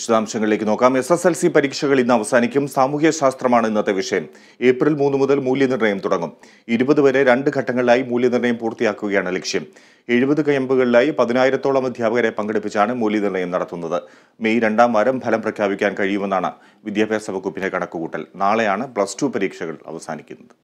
വിശദാംശങ്ങളിലേക്ക് നോക്കാം S S L C പരീക്ഷകൾ ഇന്ന് അവസാനിക്കും സാമൂഹ്യ ശാസ്ത്രമാണ് ഇന്നത്തെ വിഷയം ഏപ്രിൽ മൂന്ന് മുതൽ മൂല്യനിർണ്ണയം തുടങ്ങും ഇരുപത് വരെ രണ്ട് ഘട്ടങ്ങളിലായി മൂല്യനിർണ്ണയം പൂർത്തിയാക്കുകയാണ് ലക്ഷ്യം എഴുപത് ക്യാമ്പുകളിലായി പതിനായിരത്തോളം അധ്യാപകരെ പങ്കെടുപ്പിച്ചാണ് മൂല്യനിർണ്ണയം നടത്തുന്നത് മെയ് രണ്ടാം വാരം ഫലം പ്രഖ്യാപിക്കാൻ കഴിയുമെന്നാണ് വിദ്യാഭ്യാസ വകുപ്പിന്റെ കണക്കുകൂട്ടൽ നാളെയാണ് പ്ലസ് ടു പരീക്ഷകൾ അവസാനിക്കുന്നത്